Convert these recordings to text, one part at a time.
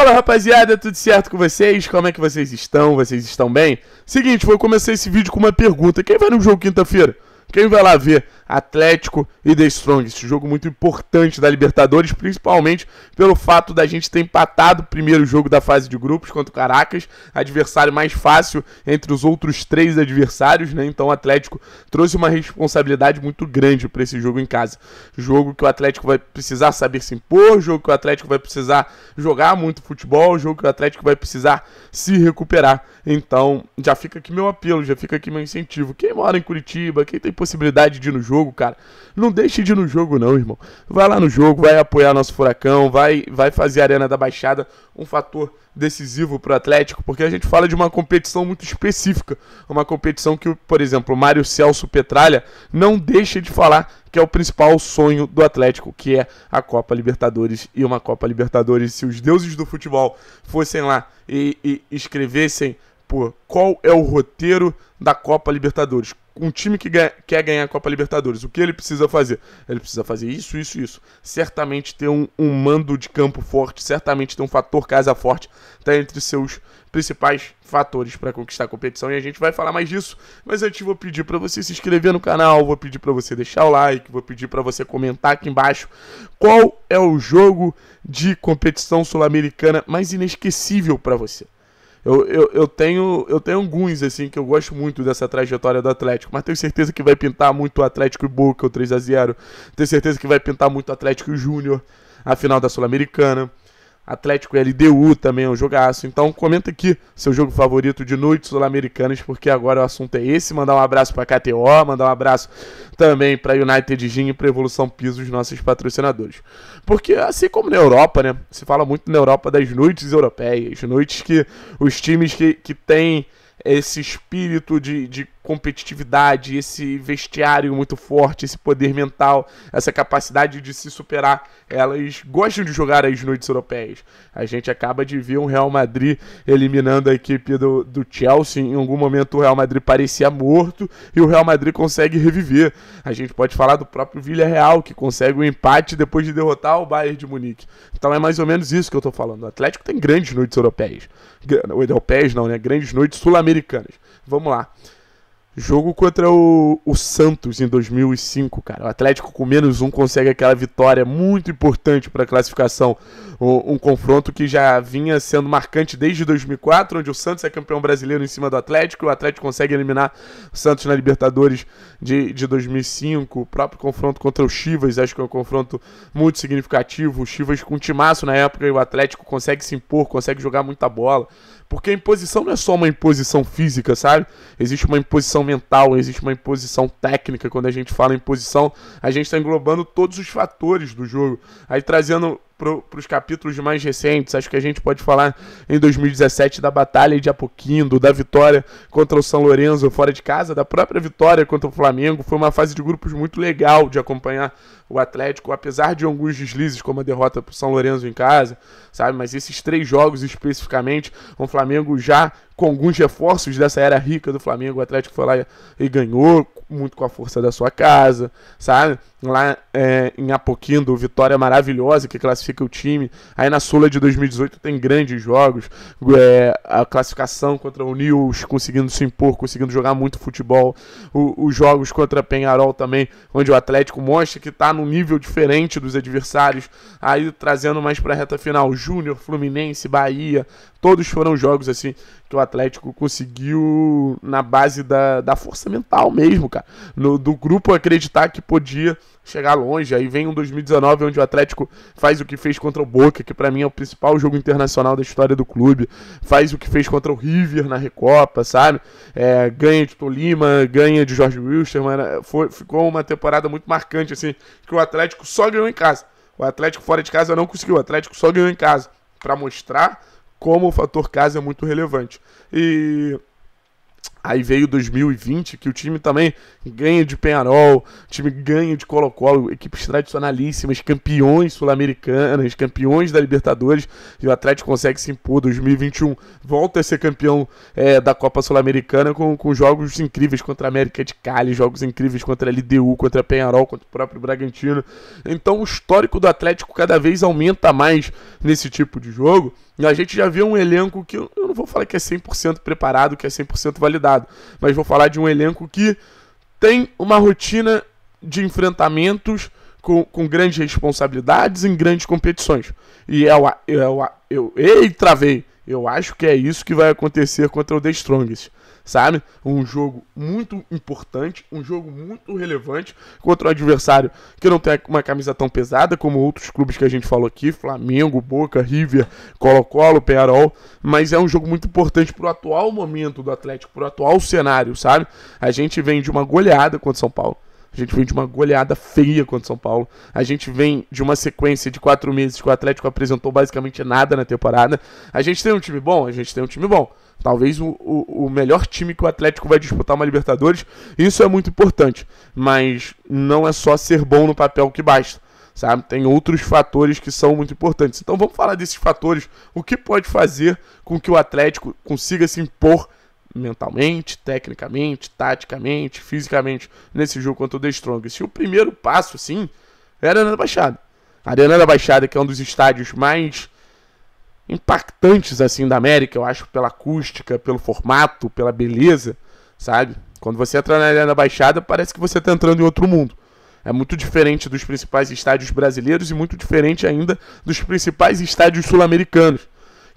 Fala rapaziada, tudo certo com vocês? Como é que vocês estão? Vocês estão bem? Seguinte, vou começar esse vídeo com uma pergunta. Quem vai no jogo quinta-feira? Quem vai lá ver? Atlético e The Strongest. Jogo muito importante da Libertadores, principalmente pelo fato da gente ter empatado o primeiro jogo da fase de grupos contra o Caracas, adversário mais fácil entre os outros três adversários, né? Então o Atlético trouxe uma responsabilidade muito grande para esse jogo em casa. Jogo que o Atlético vai precisar saber se impor, jogo que o Atlético vai precisar jogar muito futebol, jogo que o Atlético vai precisar se recuperar. Então já fica aqui meu apelo, já fica aqui meu incentivo. Quem mora em Curitiba, quem tem possibilidade de ir no jogo, jogo, cara. Não deixe de ir no jogo, não, irmão. Vai lá no jogo, vai apoiar nosso furacão, vai, vai fazer a Arena da Baixada um fator decisivo para o Atlético, porque a gente fala de uma competição muito específica. Uma competição que, por exemplo, o Mário Celso Petralha não deixa de falar que é o principal sonho do Atlético, que é a Copa Libertadores e uma Copa Libertadores. Se os deuses do futebol fossem lá e, e escrevessem pô qual é o roteiro da Copa Libertadores, um time que ganha, quer ganhar a Copa Libertadores, o que ele precisa fazer? Ele precisa fazer isso, isso, isso. Certamente ter um, um mando de campo forte, certamente ter um fator casa forte, está entre seus principais fatores para conquistar a competição e a gente vai falar mais disso. Mas antes vou pedir para você se inscrever no canal, vou pedir para você deixar o like, vou pedir para você comentar aqui embaixo qual é o jogo de competição sul-americana mais inesquecível para você. Eu, eu, eu, tenho, eu tenho alguns, assim, que eu gosto muito dessa trajetória do Atlético, mas tenho certeza que vai pintar muito o Atlético e Boca, o 3 x 0 Tenho certeza que vai pintar muito o Atlético Júnior, a final da Sul-Americana. Atlético LDU também é um jogaço. Então comenta aqui seu jogo favorito de noite sul-americanas, porque agora o assunto é esse. Mandar um abraço para KTO, mandar um abraço também para United Gym e para Evolução Piso, os nossos patrocinadores. Porque assim como na Europa, né? Se fala muito na Europa das noites europeias, noites que os times que, que têm esse espírito de, de competitividade, esse vestiário muito forte, esse poder mental, essa capacidade de se superar. Elas gostam de jogar as noites europeias. A gente acaba de ver um Real Madrid eliminando a equipe do, do Chelsea. Em algum momento o Real Madrid parecia morto e o Real Madrid consegue reviver. A gente pode falar do próprio Villarreal, que consegue o um empate depois de derrotar o Bayern de Munique. Então é mais ou menos isso que eu estou falando. O Atlético tem grandes noites europeias. Europeias não, né? Grandes noites sul-americanas. Vamos lá. Jogo contra o, o, Santos em 2005, cara. O Atlético com menos um consegue aquela vitória muito importante para a classificação. Um, um, confronto que já vinha sendo marcante desde 2004, onde o Santos é campeão brasileiro em cima do Atlético. o Atlético consegue eliminar o Santos na Libertadores de, de 2005. O próprio confronto contra o Chivas, acho que é um confronto muito significativo. O Chivas com um timaço na época e o Atlético consegue se impor, consegue jogar muita bola. Porque a imposição não é só uma imposição física, sabe? Existe uma imposição mental, existe uma imposição técnica. Quando a gente fala em imposição, a gente está englobando todos os fatores do jogo. Aí trazendo para os capítulos mais recentes. Acho que a gente pode falar em 2017 da Batalha de Apoquindo, da vitória contra o São Lourenço fora de casa, da própria vitória contra o Flamengo. Foi uma fase de grupos muito legal de acompanhar o Atlético, apesar de alguns deslizes, como a derrota para o São Lourenço em casa, sabe? Mas esses três jogos especificamente, o Flamengo já com alguns reforços dessa era rica do Flamengo. O Atlético foi lá e ganhou muito com a força da sua casa, sabe? Lá é, em Apoquindo, vitória maravilhosa que classifica o time. Aí na Sula de 2018 tem grandes jogos. É, a classificação contra o Nils conseguindo se impor, conseguindo jogar muito futebol. O, os jogos contra Penharol também, onde o Atlético mostra que está num nível diferente dos adversários. Aí trazendo mais para a reta final, Júnior, Fluminense, Bahia, todos foram jogos assim que o Atlético conseguiu na base da, da força mental mesmo, cara. No, do grupo acreditar que podia chegar longe. Aí vem um 2019 onde o Atlético faz o que fez contra o Boca, que para mim é o principal jogo internacional da história do clube. Faz o que fez contra o River na Recopa, sabe? É, ganha de Tolima, ganha de Jorge Wilstermann. É, foi, ficou uma temporada muito marcante, assim, que o Atlético só ganhou em casa. O Atlético fora de casa não conseguiu, o Atlético só ganhou em casa. para mostrar como o fator casa é muito relevante. E Aí veio 2020, que o time também ganha de Penharol, o time ganha de Colo-Colo, equipes tradicionalíssimas, campeões sul-americanas, campeões da Libertadores, e o Atlético consegue se impor. 2021 volta a ser campeão é, da Copa Sul-Americana com, com jogos incríveis contra a América de Cali, jogos incríveis contra a LDU, contra a Penharol, contra o próprio Bragantino. Então o histórico do Atlético cada vez aumenta mais nesse tipo de jogo, e a gente já vê um elenco que eu, eu não vou falar que é 100% preparado, que é 100% validado mas vou falar de um elenco que tem uma rotina de enfrentamentos com, com grandes responsabilidades em grandes competições. E é o, é eu, ei, travei! Eu acho que é isso que vai acontecer contra o The Strongest sabe? Um jogo muito importante, um jogo muito relevante contra um adversário que não tem uma camisa tão pesada como outros clubes que a gente falou aqui, Flamengo, Boca, River, Colo-Colo, Pearol, mas é um jogo muito importante pro atual momento do Atlético, pro atual cenário, sabe? A gente vem de uma goleada contra São Paulo. A gente vem de uma goleada feia contra São Paulo. A gente vem de uma sequência de quatro meses que o Atlético apresentou basicamente nada na temporada. A gente tem um time bom, a gente tem um time bom talvez o, o, o, melhor time que o Atlético vai disputar uma Libertadores. Isso é muito importante, mas não é só ser bom no papel que basta. Sabe? Tem outros fatores que são muito importantes. Então vamos falar desses fatores. O que pode fazer com que o Atlético consiga se impor mentalmente, tecnicamente, taticamente, fisicamente nesse jogo contra o The Strongest? E o primeiro passo, sim, era é na Baixada. A Arena da Baixada, que é um dos estádios mais impactantes assim da América, eu acho, pela acústica, pelo formato, pela beleza, sabe? Quando você entra na Arena da Baixada, parece que você está entrando em outro mundo. É muito diferente dos principais estádios brasileiros e muito diferente ainda dos principais estádios sul-americanos,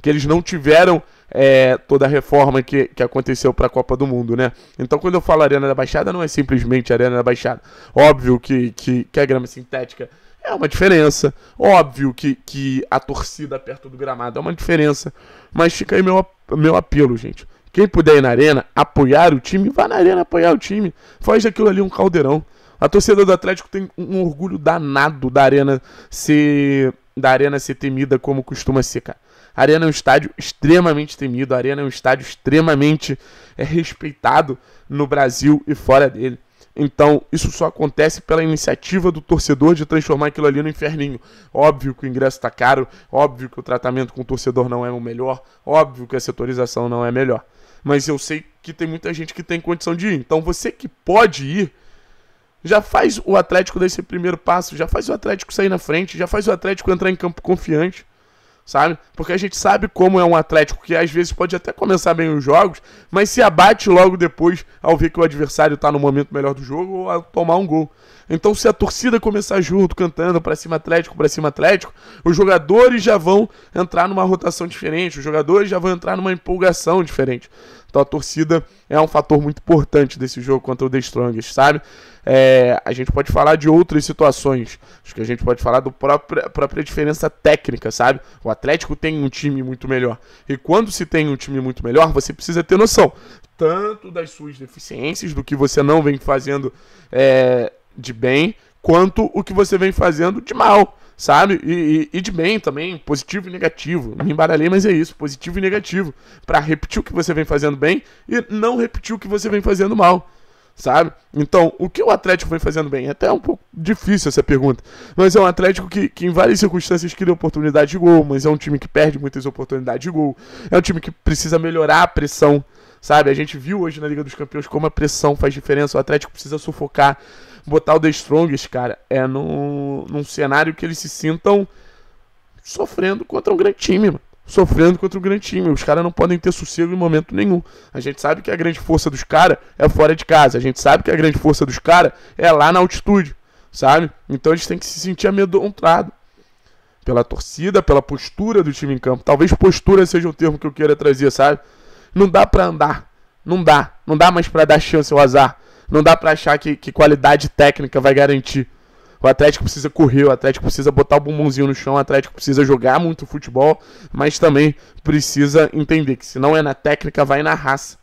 que eles não tiveram é, toda a reforma que, que aconteceu para a Copa do Mundo, né? Então, quando eu falo Arena da Baixada, não é simplesmente Arena da Baixada. Óbvio que, que, que a grama sintética é uma diferença. Óbvio que, que a torcida perto do gramado é uma diferença. Mas fica aí meu, meu apelo, gente. Quem puder ir na arena, apoiar o time, vá na arena apoiar o time. Faz daquilo ali um caldeirão. A torcida do Atlético tem um orgulho danado da arena ser. Da arena ser temida como costuma ser, cara. A arena é um estádio extremamente temido, a arena é um estádio extremamente é, respeitado no Brasil e fora dele. Então, isso só acontece pela iniciativa do torcedor de transformar aquilo ali no inferninho. Óbvio que o ingresso está caro, óbvio que o tratamento com o torcedor não é o melhor, óbvio que a setorização não é melhor. Mas eu sei que tem muita gente que tem condição de ir. Então, você que pode ir, já faz o Atlético dar esse primeiro passo, já faz o Atlético sair na frente, já faz o Atlético entrar em campo confiante sabe? Porque a gente sabe como é um Atlético que às vezes pode até começar bem os jogos, mas se abate logo depois ao ver que o adversário está no momento melhor do jogo ou a tomar um gol. Então, se a torcida começar junto, cantando para cima Atlético, para cima Atlético, os jogadores já vão entrar numa rotação diferente, os jogadores já vão entrar numa empolgação diferente. Então a torcida é um fator muito importante desse jogo contra o The Strongest, sabe? É, a gente pode falar de outras situações. Acho que a gente pode falar da própria, própria diferença técnica, sabe? O Atlético tem um time muito melhor. E quando se tem um time muito melhor, você precisa ter noção tanto das suas deficiências, do que você não vem fazendo é, de bem, quanto o que você vem fazendo de mal sabe? E, e, e, de bem também, positivo e negativo. Me embaralhei, mas é isso, positivo e negativo. Para repetir o que você vem fazendo bem e não repetir o que você vem fazendo mal sabe? Então, o que o Atlético vem fazendo bem? É até é um pouco difícil essa pergunta, mas é um Atlético que, que em várias circunstâncias cria oportunidade de gol, mas é um time que perde muitas oportunidades de gol, é um time que precisa melhorar a pressão, sabe? A gente viu hoje na Liga dos Campeões como a pressão faz diferença, o Atlético precisa sufocar, botar o The Strongest, cara, é num, num cenário que eles se sintam sofrendo contra um grande time, mano sofrendo contra o grande time. Os caras não podem ter sossego em momento nenhum. A gente sabe que a grande força dos caras é fora de casa. A gente sabe que a grande força dos caras é lá na altitude, sabe? Então eles têm que se sentir amedrontados pela torcida, pela postura do time em campo. Talvez postura seja o termo que eu queira trazer, sabe? Não dá para andar, não dá, não dá mais para dar chance ao azar, não dá para achar que, que qualidade técnica vai garantir. O Atlético precisa correr, o Atlético precisa botar o bumbumzinho no chão, o Atlético precisa jogar muito futebol, mas também precisa entender que se não é na técnica, vai na raça.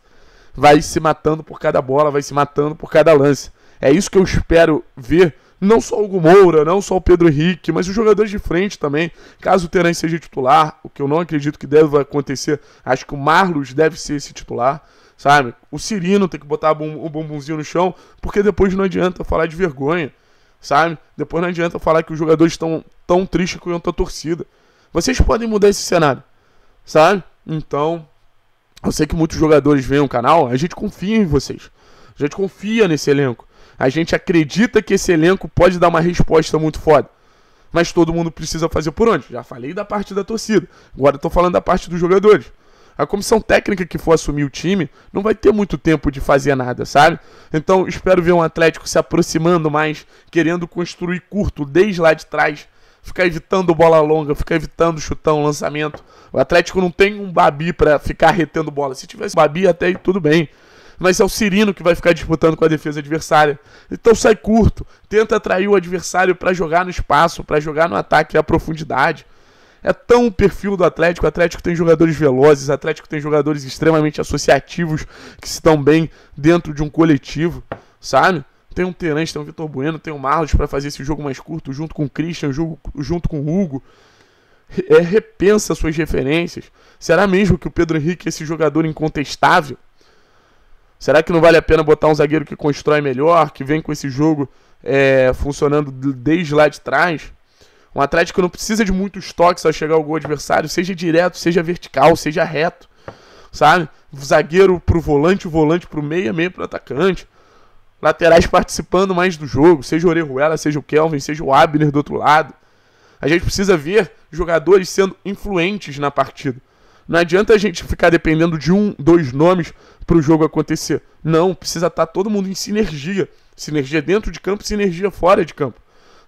Vai se matando por cada bola, vai se matando por cada lance. É isso que eu espero ver não só o Hugo Moura, não só o Pedro Henrique, mas os jogadores de frente também. Caso o Terence seja titular, o que eu não acredito que deva acontecer, acho que o Marlos deve ser esse titular, sabe? O Cirino tem que botar o bumbumzinho no chão, porque depois não adianta falar de vergonha sabe? Depois não adianta falar que os jogadores estão tão tristes com a torcida. Vocês podem mudar esse cenário, sabe? Então, eu sei que muitos jogadores veem o canal, a gente confia em vocês. A gente confia nesse elenco. A gente acredita que esse elenco pode dar uma resposta muito foda. Mas todo mundo precisa fazer por onde? Já falei da parte da torcida. Agora estou falando da parte dos jogadores a comissão técnica que for assumir o time não vai ter muito tempo de fazer nada, sabe? Então espero ver um Atlético se aproximando mais, querendo construir curto desde lá de trás, ficar evitando bola longa, ficar evitando chutão, lançamento. O Atlético não tem um Babi para ficar retendo bola. Se tivesse Babi até aí tudo bem. Mas é o Cirino que vai ficar disputando com a defesa adversária. Então sai curto, tenta atrair o adversário para jogar no espaço, para jogar no ataque à profundidade é tão o perfil do Atlético. O Atlético tem jogadores velozes, o Atlético tem jogadores extremamente associativos que se dão bem dentro de um coletivo, sabe? Tem um Terence, tem um Vitor Bueno, tem um Marlos para fazer esse jogo mais curto, junto com o Christian, junto com o Hugo. É, repensa suas referências. Será mesmo que o Pedro Henrique é esse jogador incontestável? Será que não vale a pena botar um zagueiro que constrói melhor, que vem com esse jogo é, funcionando desde lá de trás? Um Atlético não precisa de muitos toques ao chegar ao gol adversário, seja direto, seja vertical, seja reto, sabe? Zagueiro pro volante, volante pro meia, meia pro atacante. Laterais participando mais do jogo, seja o Orejuela, seja o Kelvin, seja o Abner do outro lado. A gente precisa ver jogadores sendo influentes na partida. Não adianta a gente ficar dependendo de um, dois nomes para o jogo acontecer. Não, precisa estar tá todo mundo em sinergia. Sinergia dentro de campo, sinergia fora de campo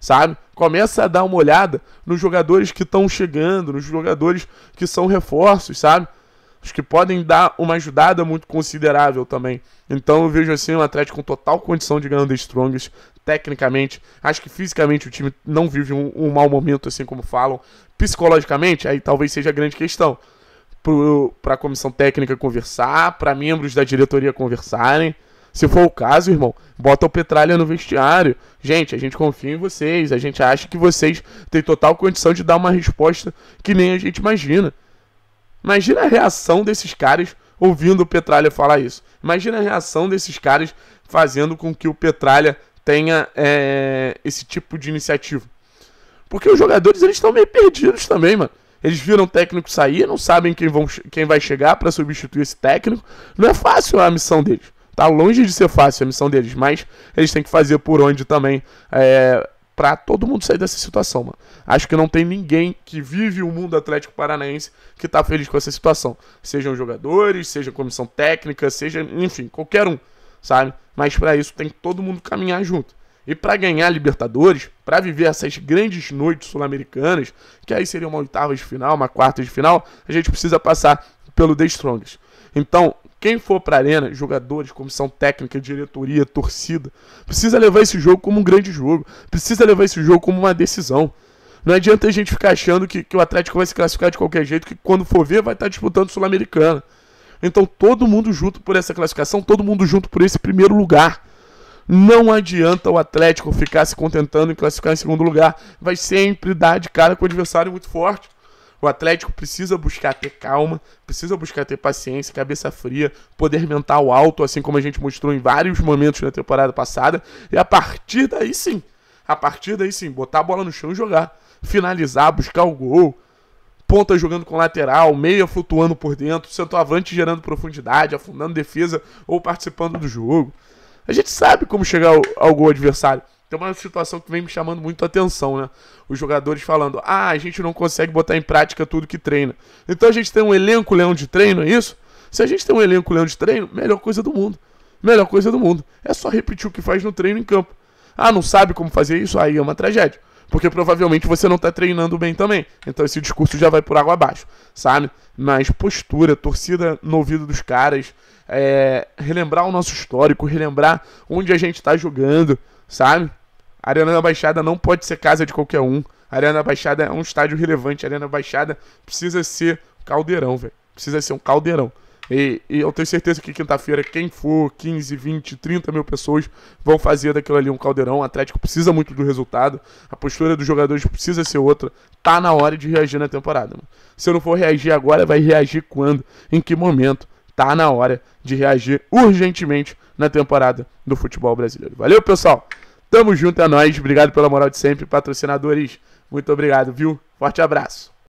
sabe? Começa a dar uma olhada nos jogadores que estão chegando, nos jogadores que são reforços, sabe? Os que podem dar uma ajudada muito considerável também. Então eu vejo assim um Atlético com total condição de ganhar o The Strongest, tecnicamente. Acho que fisicamente o time não vive um, um mau momento, assim como falam. Psicologicamente, aí talvez seja a grande questão para a comissão técnica conversar, para membros da diretoria conversarem. Se for o caso, irmão, bota o Petralha no vestiário. Gente, a gente confia em vocês, a gente acha que vocês têm total condição de dar uma resposta que nem a gente imagina. Imagina a reação desses caras ouvindo o Petralha falar isso. Imagina a reação desses caras fazendo com que o Petralha tenha é, esse tipo de iniciativa. Porque os jogadores eles estão meio perdidos também, mano. Eles viram o técnico sair, não sabem quem, vão, quem vai chegar para substituir esse técnico. Não é fácil a missão deles. Tá longe de ser fácil a missão deles, mas eles têm que fazer por onde também é, para todo mundo sair dessa situação, mano. Acho que não tem ninguém que vive o mundo Atlético Paranaense que tá feliz com essa situação. Sejam jogadores, seja comissão técnica, seja, enfim, qualquer um, sabe? Mas para isso tem que todo mundo caminhar junto. E para ganhar Libertadores, para viver essas grandes noites sul-americanas, que aí seria uma oitava de final, uma quarta de final, a gente precisa passar pelo The Strongest. Então, quem for para a arena, jogadores, comissão técnica, diretoria, torcida, precisa levar esse jogo como um grande jogo, precisa levar esse jogo como uma decisão. Não adianta a gente ficar achando que, que o Atlético vai se classificar de qualquer jeito, que quando for ver vai estar tá disputando Sul-Americana. Então todo mundo junto por essa classificação, todo mundo junto por esse primeiro lugar. Não adianta o Atlético ficar se contentando em classificar em segundo lugar. Vai sempre dar de cara com o adversário muito forte. O Atlético precisa buscar ter calma, precisa buscar ter paciência, cabeça fria, poder mental alto, assim como a gente mostrou em vários momentos na temporada passada. E a partir daí sim, a partir daí sim, botar a bola no chão e jogar, finalizar, buscar o gol. Ponta jogando com lateral, meia flutuando por dentro, centroavante gerando profundidade, afundando defesa ou participando do jogo. A gente sabe como chegar ao, ao gol adversário. Tem uma situação que vem me chamando muito a atenção, né? Os jogadores falando: ah, a gente não consegue botar em prática tudo que treina. Então a gente tem um elenco leão de treino, é isso? Se a gente tem um elenco leão de treino, melhor coisa do mundo. Melhor coisa do mundo. É só repetir o que faz no treino em campo. Ah, não sabe como fazer isso? Aí é uma tragédia. Porque provavelmente você não está treinando bem também. Então esse discurso já vai por água abaixo, sabe? Mas postura, torcida no ouvido dos caras, é... relembrar o nosso histórico, relembrar onde a gente está jogando, sabe? A Arena da Baixada não pode ser casa de qualquer um. A Arena da Baixada é um estádio relevante. A Arena da Baixada precisa ser caldeirão, velho. Precisa ser um caldeirão. E, e, eu tenho certeza que quinta-feira, quem for, 15, 20, 30 mil pessoas vão fazer daquilo ali um caldeirão. O Atlético precisa muito do resultado. A postura dos jogadores precisa ser outra. Tá na hora de reagir na temporada. Mano. Se eu não for reagir agora, vai reagir quando? Em que momento? Tá na hora de reagir urgentemente na temporada do futebol brasileiro. Valeu, pessoal! Tamo junto, é nóis. Obrigado pela moral de sempre, patrocinadores. Muito obrigado, viu? Forte abraço.